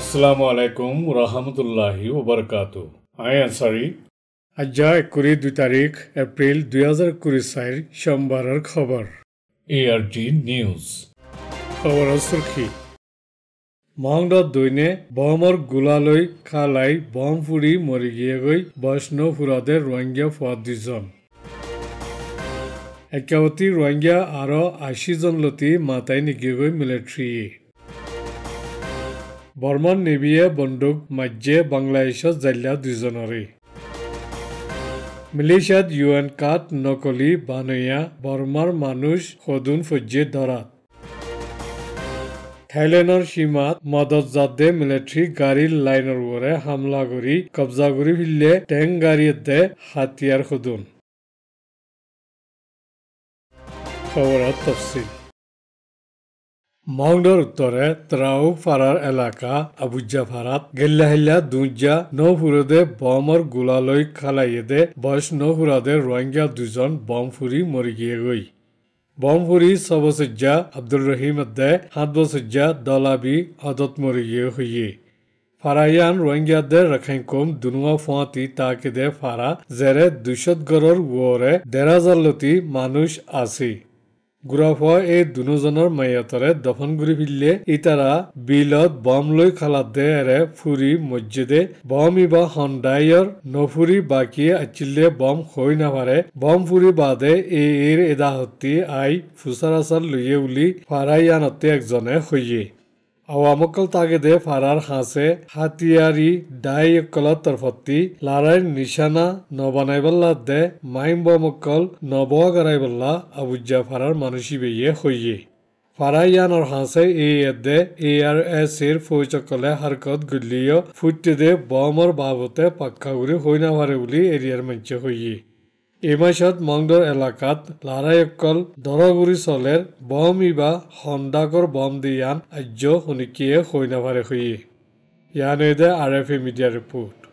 আসসালামু আলাইকুম রহমতুল্লাহি ওবরকাত আই আনসারি আজ্জা একুরি দুই তারিখ এপ্রিল দুই হাজার কুড়ি চাইৰ সোমবাৰৰ খবৰ এ আৰ জি নিউজ খবর চুৰ্খী মহংদ দৈনে বমৰ গোলালৈ খালাই বম ফুৰি গিয়ে গিয়েগৈ বৈষ্ণৱ ফুৰাদে ৰোহিংগীয়া ফুৱাদ দুজন একাৱতী ৰোহিংগীয়া আৰু লতি মাতাই নিগিয়েগৈ মিলিটাৰীয়ে বৰ্মন নেভিয়ে বন্দুক মাজ্যে বাংলাদেশত জাল্লা দুজনৰে মালয়েছিয়াত ইউ এন কাট নকলি বানৈয়া বৰ্মাৰ মানুহ সদুন ফৌজ্যে ধৰাত থাইলেণ্ডৰ সীমাত মদত যাতে মিলিট্ৰী গাড়ীৰ লাইনৰ ওপৰে হামলা কৰি কব্জা কৰি ফিলে টেং গাড়ীতে হাতিয়াৰ সদুন খবৰৰ তফচিল মাউণ্ডৰ উত্তৰে ট্ৰাউ ফাৰাৰ এলেকা আবুজা ফাৰাত গেল্লাহিল্লা দুঞ্জা নৌফুৰদে বমৰ গোলালৈ খালাইয়েদে বয়স নৌফুৰাদে ৰোহিংগা দুজন বম ফুৰি মৰি গিয়ে গৈ বম ফুৰি ছবচজ্জা আব্দুল ৰহিম দে সাত বছজ্জা দলাবি হদত মৰি গিয়ে হৈয়ে ফাৰায়ান ৰোহিংগা দে ৰখাইকম দুনুৱা ফুৱাতি তাকে দে ফাৰা জেৰে দুশত গড়ৰ ৱৰে ডেৰাজাৰলতি মানুহ আছে গ্ৰহ এই দুজনৰ মায়তৰে দফন কৰি ফিৰিলে ইতাৰা বিলত বম লৈ খালা দেৰে ফুৰি মজিদে বম বা সন্দাইৰ নফুৰি বাকী আছিলে বম হৈ নাপাৰে বম ফুৰি বাদে এইৰ এদাহতি আই ফুচাৰাচাৰ লৈয়ে বুলি ফাৰাই আনতে একজনে সৈয়ে আৱামকল দে ফাৰাৰ হাঁচে হাতীয়াৰী ডাই অকলৰ তৰফতি লাৰাইৰ নিশানা নবনাই বল্লা দে মাইম বমকল নব গাৰাই বল্লা আবুজা ফাৰাৰ মানুহী বেয়ে হৈয়ে ফাৰাইয়ানৰ হাঁচে এ এদে এ আৰ এছ এৰ ফৌজসকলে হাৰকত গুলীয় ফুটেদে বমৰ বাবতে পাক্ষাগুৰি হৈ নাভাৰে বুলি এৰিয়াৰ মঞ্চ হৈয়ে এই মাছত মংদৰ এলেকাত লাৰায়কল দৰগুৰি চলেৰ বম ইবা সন্দাকৰ বম দিয়ান আজ্য শুনিকিয়ে সৈন্যভাৰে সৈয়ে ইয়ানেদে R F A media report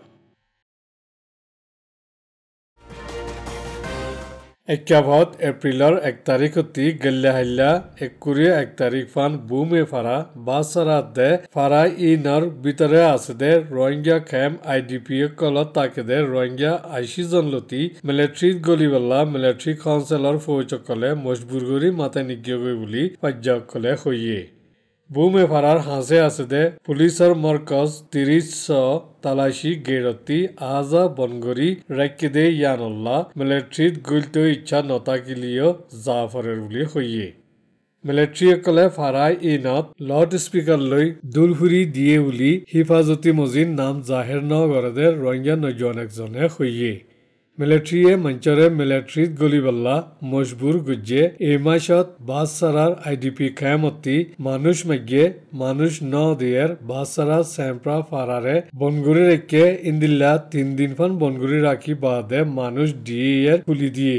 একাবত এপ্রিলৰ এক উতি গেল্লা হাল্লা একুৰি এক তাৰিখ ফান বুমে ফাৰা বাছাৰা দে ফাৰা ইনৰ ভিতৰে আছে দে ৰোহিংগা খেম আই ডি পি কলত তাকে দে ৰোহিংগা আইচি জনলতি মিলিটাৰীত গলিবল্লা মিলিটাৰী কাউন্সিলৰ ফৌজসকলে মজবুৰ কৰি মাতে নিজ্ঞগৈ বুলি পাৰ্যাসকলে সৈয়ে ভূম এফাৰাৰ সাজে আছে দে পুলিচৰ মৰকজ ত্ৰিছ তালাচী গেৰতি আজা বনগৰি ৰাকিদে ইয়ানল্লা মিলেট্ৰীত গুলত ইচ্ছা নতাকিলিঅ জাফৰৰ বুলি সৈয়ে মিলেট্ৰীসকলে ফাৰাই ইনত লাউড স্পীকাৰ লৈ দুলফুৰি দিয়ে বুলি হিফাজতী মজিৰ নাম জাহেৰ নগৰদে ৰঙীয়া নজোৱান একজনে সৈয়ে মিলিটারিয়ে মঞ্চরে মিলিটারিত গলিবাল্লা মজবুর গুজ্জে এই মাসত বাস সারার আইডিপি খায়ামতি মানুষ মেগে মানুষ ন দিয়ের বাস সারা স্যাম্পরা ফারারে বনগুড়ি রেখে ইন্দিল্লা তিন দিন ফান বনগুড়ি রাখি বাদে মানুষ ডিএর এর খুলি দিয়ে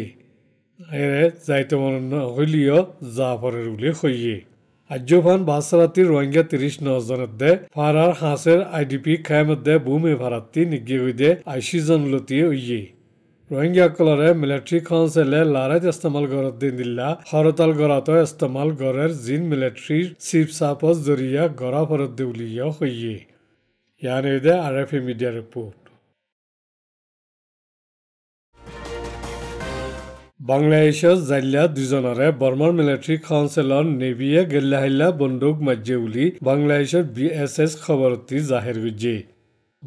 এরে যাইতে মনে হইলিও জাফরের উলি হইয়ে আজ্যফান বাসরাতি রোহিঙ্গা তিরিশ নজনের দে ফারার হাঁসের আইডিপি খায়মত দে বুমে ভারাতি নিগে হইদে আইসি জন লতি হইয়ে ৰোহিংগীসকলৰে মিলিট্ৰী কাউঞ্চিলে লাৰাইত ইস্তেমাল গড়ত দিন দিলা হৰতাল গড়াতো ইস্তেমাল গড়ৰ জিন মিলিট্ৰীৰ চিফ চাপৰ জৰিয়া গড়া ভৰত দি উলিওৱা হৈয়ে ইয়াৰ এইদৰে R F E media report বাংলাদেশত জাল্লা দুজনেৰে বৰ্মাৰ মিলিট্ৰী কাউঞ্চিলৰ নেভিয়ে গেল্লাহিল্লা বন্দুক মাজে বুলি বাংলাদেশৰ বি এছ এছ খবৰটি জাহিৰ গুজিয়ে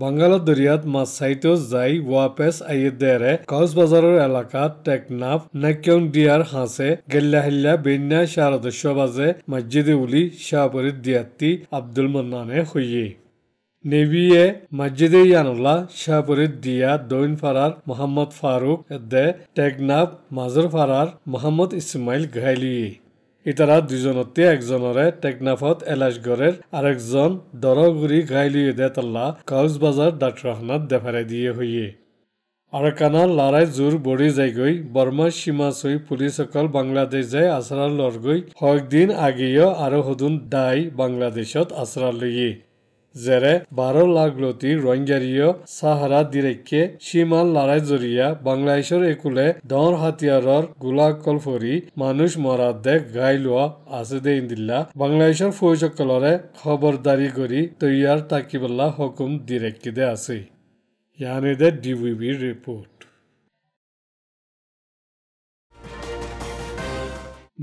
বাংগালত দরিয়াত মাছ চাইতো যাই ওয়াপেস আইয়েদেরে কক্সবাজারের এলাকাত টেকনাফ নাকিয়ং দিয়ার হাঁসে গেল্লা হেল্লা বেন্যা শারদস্য বাজে মসজিদে উলি শাহপরিদ দিয়াত্তি আব্দুল মন্নানে হইয়ে নেভিয়ে মসজিদে ইয়ানুল্লাহ শাহপুরের দিয়া দৈন ফারার মোহাম্মদ ফারুক দে টেকনাফ মাজর ফারার মোহাম্মদ ইসমাইল ঘাইলিয়ে ইতারা দুজনতে একজনরে টেকনাফত এলাশগড়ের আরেকজন দরগুড়ি গাইলিয়ে দেতাল্লা কক্সবাজার ডাটরহনাত দেফারে দিয়ে হইয়ে আরাকানা লড়াই জোর বড়ি যাইগৈ বর্মা সীমা সই পুলিশসকল বাংলাদেশ যাই আশ্রার লড়গৈ হক দিন আগেও আরো হদুন দায় বাংলাদেশত আশ্রার লইয়ে zere বারো লাখ লতি রোহিঙ্গারীয় সাহারা দিরেককে সীমান লড়াই জরিয়া বাংলাদেশের একুলে দর হাতিয়ারর গোলাকল ফরি মানুষ মরাদ্দে গাই লোয়া আছে দে ইন্দিল্লা বাংলাদেশের ফৌজসকলরে খবরদারি করি তৈয়ার তাকিবল্লা হুকুম দিরেককে দে আছে ইয়ানিদের ডিভিবির রিপোর্ট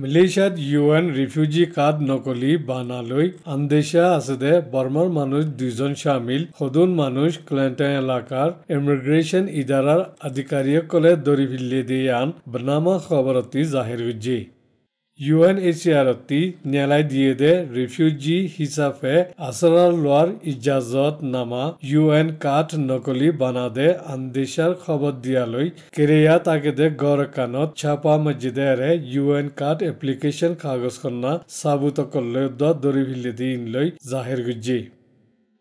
মালয়েছিয়াত ইউ এন ৰিফিউজি কাৰ্ড নকলি বানালৈ আন্দেশা আছে দে বৰ্মাৰ মানুহ দুজন শামিল সদুন মানুহ ক্লেণ্টন এলেকাৰ ইমিগ্ৰেচন ইডাৰৰ আধিকাৰীসকলে দৰি ফিল্লে দি আন বনামা খবৰতি জাহিৰ হৈছে দিয়ে দে রিফিউজি হিসাবে আশ্রয় লওয়ার ইজাজত নামা ইউএন কাঠ নকলি বানাদে আন্দেশার খবর দিয়ালৈ কেরিয়া গড় গড়কানত ছাপা মসজিদেরে ইউএন কাঠ এপ্লিকেশন কাগজখনা সাবুত করলে দরিভিলে দিনলৈ জাহির গুজি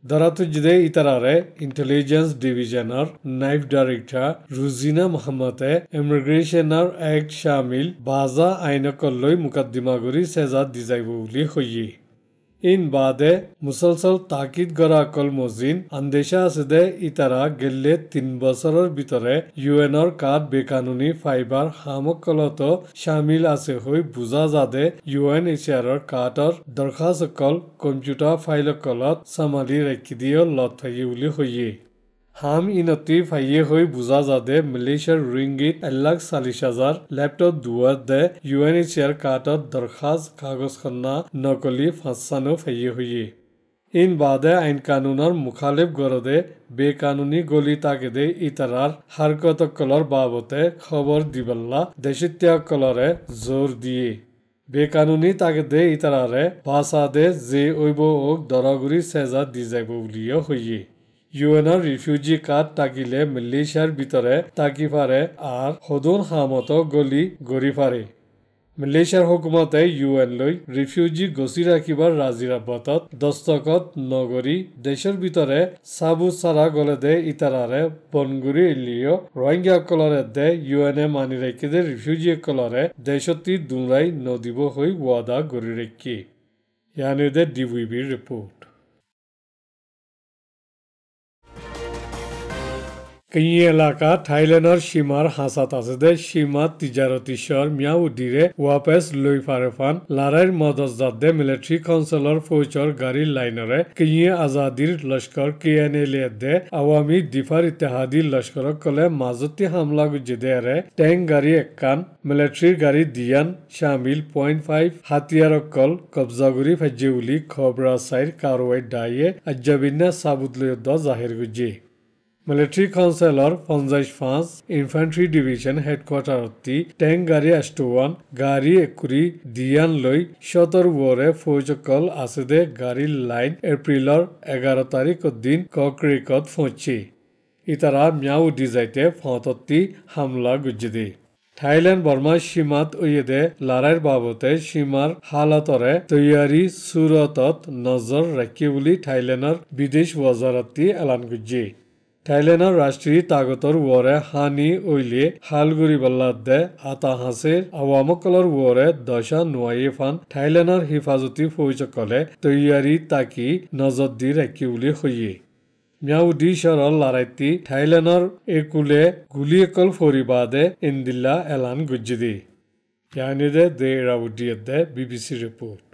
দৰাটো জিদে ইটাৰাৰে ইণ্টেলিজেন্স ডিভিজনৰ নাইফ ডাইৰেক্টৰ ৰুজিনা মহম্মদে ইমিগ্ৰেশ্যনৰ এক্ট চামিল বাজা আইনকলৈ মোকদ্দমা কৰি চেজাৰ দি যাব বুলি সহি این بعده مسلسل تاکید گرا کل موزین اندیشه اصده ایترا گلی تین بسر رو بیتره یو این ار کار بیکانونی فایبر خامک کلو تو شامیل اصده خوی بوزا زاده یو این ایچیر رو کارتر درخواست کل کمپیوتر فایل کلو سمالی رکی دیو لطفی اولی خویی. हम इन अतीफ हये हुई बुजा जादे मलेशियर रिंगिट अलग सालिश हजार लैपटॉप दुआ दे यूएनएचआर काटा दरखास्त कागज करना नकली फंसानो फये हुई इन बाद आइन कानून और मुखालिफ गरदे बेकानूनी गोली ताके दे इतरार हरकत कलर बाबते खबर दिबल्ला देशित्या कलर जोर दिए बेकानूनी ताके दे इतरारे भाषा दे जे ओबो ओक दरागुरी सजा दी जाए बोलियो हुई है ইউএনর রিফিউজি কার্ড তাকিলে মেলেছিয়াৰ ভিতরে তাকি পাৰে আৰু সদুন হামত গলি গঢ়ি পাৰে মেলেছিয়াৰ হুকুমতে ইউ এন লৈ ৰিফিউজি গচি ৰাখিবৰ ৰাজিৰাবতত দস্তখত নগৰী দেশৰ ভিতৰে চাবু চাৰা গলে দে ইটাৰাৰে বনগুৰি এলিঅ ৰোহিংগীসকলৰে দে ইউ এনে মানি ৰাখি দে ৰিফিউজীসকলৰে দেশতি দুৰাই নদিব হৈ ৱাদা কৰি ৰাখি দে ডি বি বিৰ ৰিপৰ্ট এই এলাকা থাইল্যান্ডর সীমার হাসাত আছে যে সীমা তিজারতি শহর মিয়াউডিরে ওয়াপেস লই ফারেফান লারাইর মদজাদে গাড়ীৰ লাইনেৰে ফৌজর আজাদীৰ লস্কৰ কিয়ে আজাদির লস্কর এ দে আৱামী দিফার ইতিহাদি লস্কর কলে মাজতী হামলা গুজিদে রে ট্যাঙ্ক গাড়ি একান মিলিটারির গাড়ী দিয়ান শামিল পইণ্ট ফাইভ হাতিয়ার কল কবজাগুড়ি ফাজিউলি খবরা সাইর কারওয়াই ডাইয়ে আজ্জাবিন্না সাবুদলয় জাহিৰ গুজি Military Counselor Panjaj Fans Infantry Division Headquarter অতি ট্যাং গাড়ী এষ্টৱান গাড়ী একুৰি দিয়ান লৈ সতৰ ফৌজকল আছে দে গাড়ীৰ লাইন এপ্ৰিলৰ এঘাৰ তাৰিখৰ দিন কক্ৰেকত ফৌচি ইতাৰা মিয়াউ ডিজাইতে যাইতে হামলা গুজি থাইল্যান্ড বর্মা সীমাত উয়েদে লড়াইয়ের বাবতে সীমার হালাতরে তৈয়ারি সুরতত নজর রাখি বলে থাইল্যান্ডের বিদেশ বজারতী এলান গুজি থাইলেণ্ডৰ ৰাষ্ট্ৰীয় তাগতৰ ওয়ারে হানি হালগুড়ি হালগুৰি দে আতা হাঁচিৰ আওয়ামকলর ওয়ারে দশা নোৱাই ফান থাইলেণ্ডৰ হিফাজতি ফৌজসকলে তৈয়াৰী তাকি নজৰ দি ৰাখি বুলি হইয়ে মিয়াউডি সরল লড়াইতি থাইলেণ্ডৰ একুলে গুলীয়েকল ফৰিবাদে ইন্দিল্লা এলান গুজ্জিদি ইয়ানিদে দে রাউডিয়ে দে বিবিসি চি